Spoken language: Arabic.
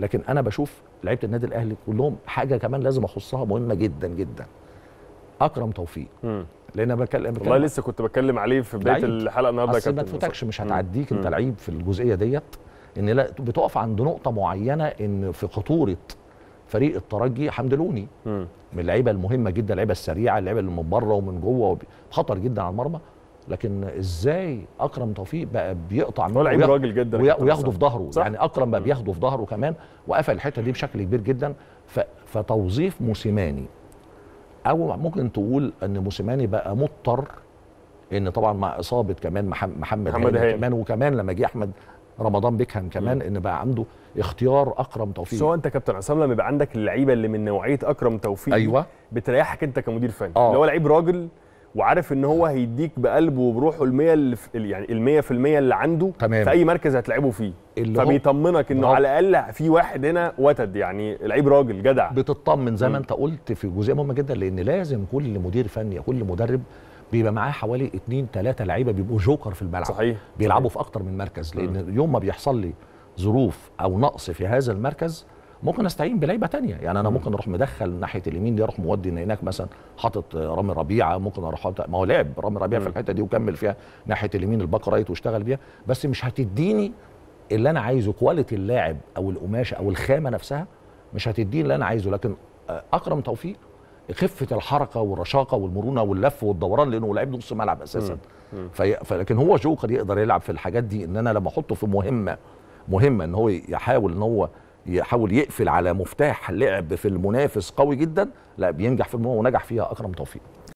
لكن انا بشوف لعيبه النادي الاهلي كلهم حاجه كمان لازم اخصها مهمه جدا جدا اكرم توفيق لان انا بكلم والله لسه كنت بتكلم عليه في بدايه الحلقه النهارده كابتن ما تفوتكش مش هتعديك انت لعيب في الجزئيه ديت ان لا بتقف عند نقطه معينه ان في خطوره فريق الترجي حمدلوني من اللعيبه المهمه جدا اللعيبه السريعه اللعيبه اللي من بره ومن جوه خطر جدا على المرمى لكن ازاي اكرم توفيق بقى بيقطع منه هو لعيب راجل جدا وياخده في ظهره يعني اكرم بقى بياخده في ظهره كمان وقفل الحته دي بشكل كبير جدا فتوظيف موسيماني او ممكن تقول ان موسيماني بقى مضطر ان طبعا مع اصابه كمان محمد, محمد هاني كمان وكمان لما جه احمد رمضان بيكهام كمان م. ان بقى عنده اختيار اكرم توفيق سواء انت كابتن عصام لما يبقى عندك اللعيبه اللي من نوعيه اكرم توفيق ايوه بتريحك انت كمدير فني آه. اللي هو لعيب راجل وعارف ان هو هيديك بقلبه وبروحه ال 100 يعني ال 100% اللي عنده تمام. في اي مركز هتلعبه فيه فبيطمنك انه على الاقل في واحد هنا وتد يعني لعيب راجل جدع بتطمن زي ما انت قلت في جزئيه مهمه جدا لان لازم كل مدير فني كل مدرب بيبقى معاه حوالي اثنين ثلاثه لعيبه بيبقوا جوكر في الملعب صحيح بيلعبوا صحيح. في اكتر من مركز لان م. يوم ما بيحصل لي ظروف او نقص في هذا المركز ممكن استعين بلعيبه تانية يعني انا ممكن اروح مدخل ناحيه اليمين دي اروح مودي هناك مثلا حاطط رامي ربيعه ممكن اروح ما هو لعب رامي ربيعه في الحته دي وكمل فيها ناحيه اليمين الباك رايت واشتغل بيها بس مش هتديني اللي انا عايزه كواليتي اللاعب او القماشه او الخامه نفسها مش هتديني اللي انا عايزه لكن اكرم توفيق خفه الحركه والرشاقه والمرونه واللف والدوران لانه لعيب نص ملعب اساسا في... فلكن هو جوكر يقدر يلعب في الحاجات دي ان انا لما احطه في مهمه مهمه ان هو يحاول ان هو يحاول يقفل على مفتاح لعب في المنافس قوي جدا لا بينجح في المهمه ونجح فيها اكرم توفيق